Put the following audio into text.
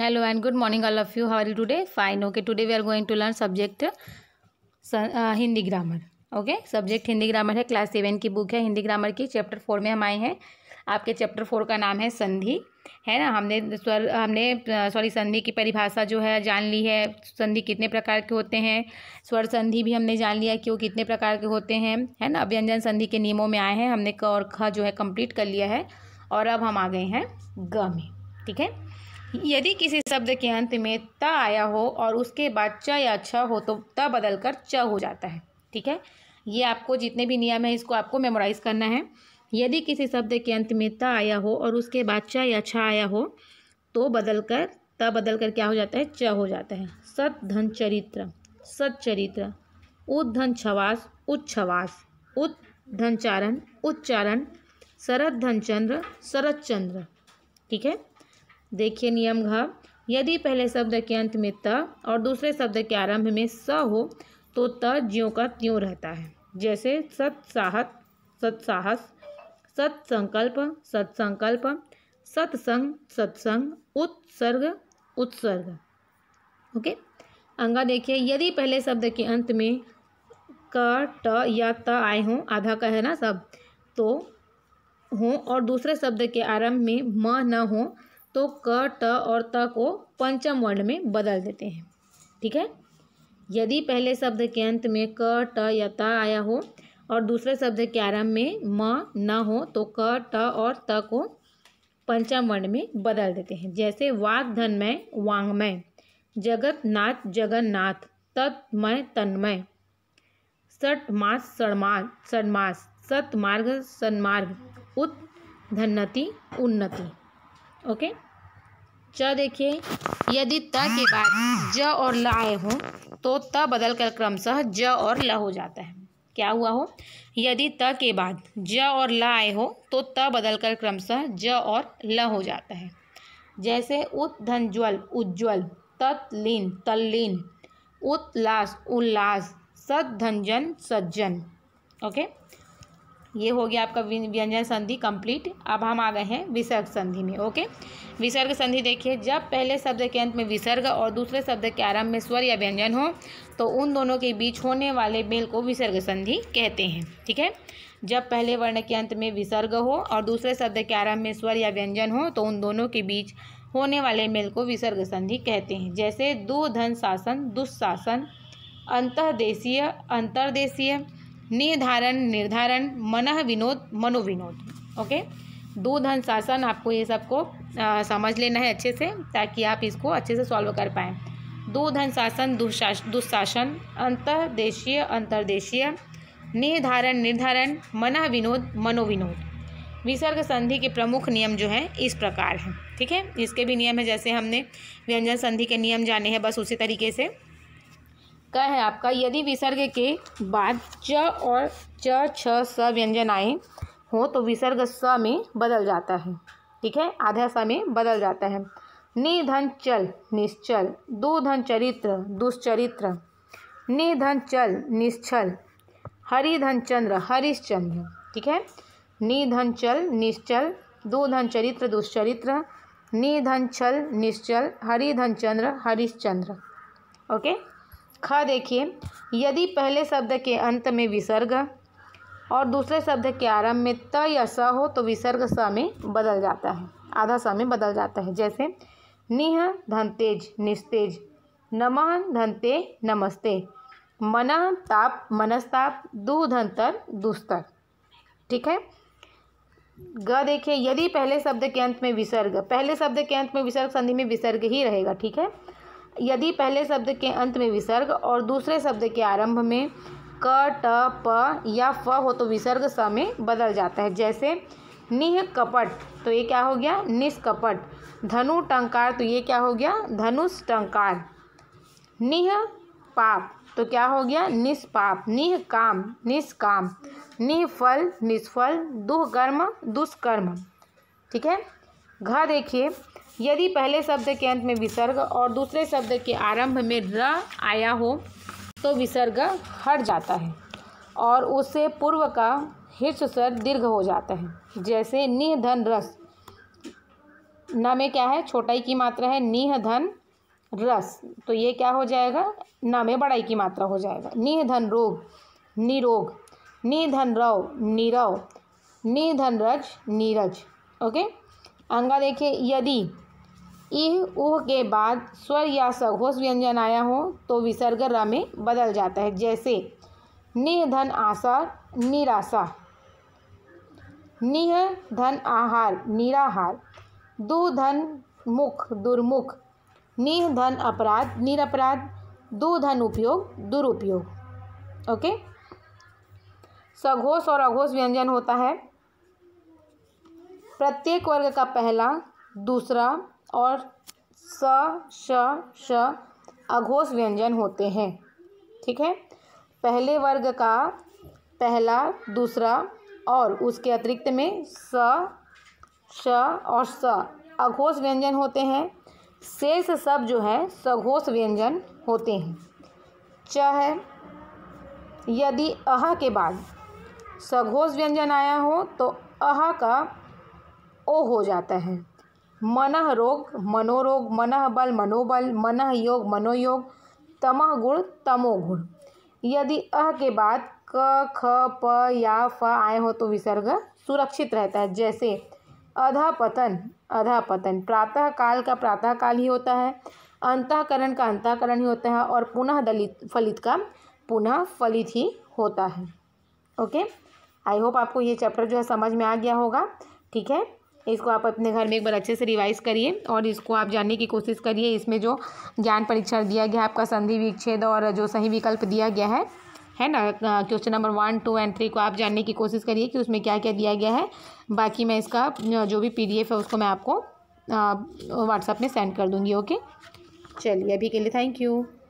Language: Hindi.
hello and good morning all of you how are you today fine okay today we are going to learn subject Hindi grammar okay subject Hindi grammar है क्लास सेवन की बुक है हिंदी ग्रामर की चैप्टर फोर में हम आए हैं आपके चैप्टर फोर का नाम है संधि है ना हमने स्वर हमने सॉरी uh, संधि की परिभाषा जो है जान ली है संधि कितने प्रकार के होते हैं स्वर संधि भी हमने जान लिया कि वो कितने प्रकार के होते हैं है ना अभ्यंजन संधि के नियमों में आए हैं हमने क और ख जो है कंप्लीट कर लिया है और अब हम आ गए हैं ग में ठीक है यदि किसी शब्द के अंत में त आया हो और उसके बाद च या छ हो तो त बदल कर च हो जाता है ठीक है ये आपको जितने भी नियम है इसको आपको मेमोराइज करना है यदि किसी शब्द के अंत में त आया हो और उसके बाद च या छ आया हो तो बदल कर त बदल कर क्या हो जाता है च हो जाता है सत धन चरित्र सत चरित्र उद्धन छवास उच्छवास उत धन चारण उच्चारण शरद धनचंद्र शरद चंद्र ठीक है देखिए नियम घ यदि पहले शब्द के अंत में त और दूसरे शब्द के आरंभ में स हो तो त ज्यों का त्यों रहता है जैसे सत्साहत सत्साहस सत्संकल्प सत्संकल्प सत्संग सत्संग उत्सर्ग उत्सर्ग ओके अंगा देखिए यदि पहले शब्द के अंत में क ट या त आए हों आधा का है ना सब तो हों और दूसरे शब्द के आरंभ में म न हो तो क ट और त को पंचम वर्ण में बदल देते हैं ठीक है यदि पहले शब्द के अंत में क ट या त आया हो और दूसरे शब्द के आरंभ में म न हो तो क ट और त को पंचम वर्ण में बदल देते हैं जैसे धनमय वांगमय नाथ जगन्नाथ तत्मय तन्मय सटमास सड़मास सड़मास सतमार्ग सन्मार्ग उत धन्नति उन्नति ओके च देखिए यदि त के बाद ज और ल आए हों तो त बदल कर क्रमशः ज और ल हो जाता है क्या हुआ हो यदि त के बाद ज और ल आए हो तो त बदल कर क्रमशः ज और ल हो जाता है जैसे धनज्वल उज्ज्वल तत्लीन तल्लीन उत्लास उल्लास धनजन सज्जन ओके ये हो गया आपका व्यंजन संधि कंप्लीट अब हम आ गए हैं विसर्ग संधि में ओके विसर्ग संधि देखिए जब पहले शब्द के अंत में विसर्ग और दूसरे शब्द के आरंभ में स्वर या व्यंजन हो तो उन दोनों के बीच होने वाले मेल को विसर्ग संधि कहते हैं ठीक है जब पहले वर्ण के अंत में विसर्ग हो और दूसरे शब्द के आरंभ में स्वर या व्यंजन हो तो उन दोनों के बीच होने वाले मेल को विसर्ग संधि कहते हैं जैसे दुधन शासन दुस्शासन अंतर्देशीय अंतर्देशीय निर्धारण निर्धारण मन विनोद मनोविनोद ओके दो धन शासन आपको ये सबको समझ लेना है अच्छे से ताकि आप इसको अच्छे से सॉल्व कर पाएँ दो धन शासन दुशासन अंतर्देशीय अंतर्देशीय निर्धारण निर्धारण मन विनोद मनोविनोद विसर्ग संधि के प्रमुख नियम जो हैं इस प्रकार हैं ठीक है इसके भी नियम है जैसे हमने व्यंजन संधि के नियम जाने हैं बस उसी तरीके से का है आपका यदि विसर्ग के बाद च और च छ स व्यंजन आए हो तो विसर्ग स में बदल जाता है ठीक है आधा स में बदल जाता है निधन चल निश्चल दुधन चरित्र दुष्चरित्र निधन चल निश्चल हरिधन चंद्र हरिश्चंद्र ठीक है निधन चल निश्चल दुधन चरित्र दुष्चरित्र निधन छल निश्चल हरिधन चंद्र हरिश्चंद्र ओके ख देखिए यदि पहले शब्द के अंत में विसर्ग और दूसरे शब्द के आरंभ में त या स हो तो विसर्ग स में बदल जाता है आधा स में बदल जाता है जैसे निह धनतेज निस्तेज नमः धनते नमस्ते मन ताप मनस्ताप तर दुस्तर ठीक है ग देखिए यदि पहले शब्द के अंत में विसर्ग पहले शब्द के अंत में विसर्ग संधि में विसर्ग ही रहेगा ठीक है यदि पहले शब्द के अंत में विसर्ग और दूसरे शब्द के आरंभ में क ट प या फ हो तो विसर्ग स में बदल जाता है जैसे निह कपट तो ये क्या हो गया निष्कपट धनु टंकार तो ये क्या हो गया धनुष टंकार निह पाप तो क्या हो गया निष्पाप निह काम निष्काम निफल निष्फल दुःकर्म दुष्कर्म ठीक है घ देखिए यदि पहले शब्द के अंत में विसर्ग और दूसरे शब्द के आरंभ में र आया हो तो विसर्ग हट जाता है और उससे पूर्व का हिस्सर दीर्घ हो जाता है जैसे निह धन रस न में क्या है छोटाई की मात्रा है निह धन रस तो ये क्या हो जाएगा न में बड़ाई की मात्रा हो जाएगा निह धन रोग निरोग निधन रव नीरव निधन रज नीरज ओके अंगा देखिए यदि ईह ऊह के बाद स्वर या सघोष व्यंजन आया हो तो विसर्ग र में बदल जाता है जैसे निधन आसार निराशा निह धन आहार निराहार दुधन मुख दुर्मुख निह धन अपराध निरपराध दुधन उपयोग दुरुपयोग ओके सघोष और अघोष व्यंजन होता है प्रत्येक वर्ग का पहला दूसरा और स श श अघोष व्यंजन होते हैं ठीक है पहले वर्ग का पहला दूसरा और उसके अतिरिक्त में स श और स अघोष व्यंजन होते हैं शेष सब जो है सघोष व्यंजन होते हैं च है यदि अह के बाद सघोष व्यंजन आया हो तो अह का ओ हो जाता है मन रोग मनोरोग मन बल मनोबल मन योग मनोयोग तमह गुण तमोगुण यदि अह के बाद क ख प या फ आए हो तो विसर्ग सुरक्षित रहता है जैसे अधापतन पतन प्रातः काल का प्रातः काल ही होता है अंतःकरण का अंतःकरण ही होता है और पुनः दलित फलित का पुनः फलित ही होता है ओके आई होप आपको ये चैप्टर जो है समझ में आ गया होगा ठीक है इसको आप अपने घर में एक बार अच्छे से रिवाइज करिए और इसको आप जानने की कोशिश करिए इसमें जो ज्ञान परीक्षण दिया गया है आपका संधि विच्छेद और जो सही विकल्प दिया गया है है ना question number one two and three को आप जानने की कोशिश करिए कि उसमें क्या क्या दिया गया है बाकी मैं इसका जो भी पी है उसको मैं आपको व्हाट्सएप में सेंड कर दूँगी ओके चलिए अभी के लिए थैंक यू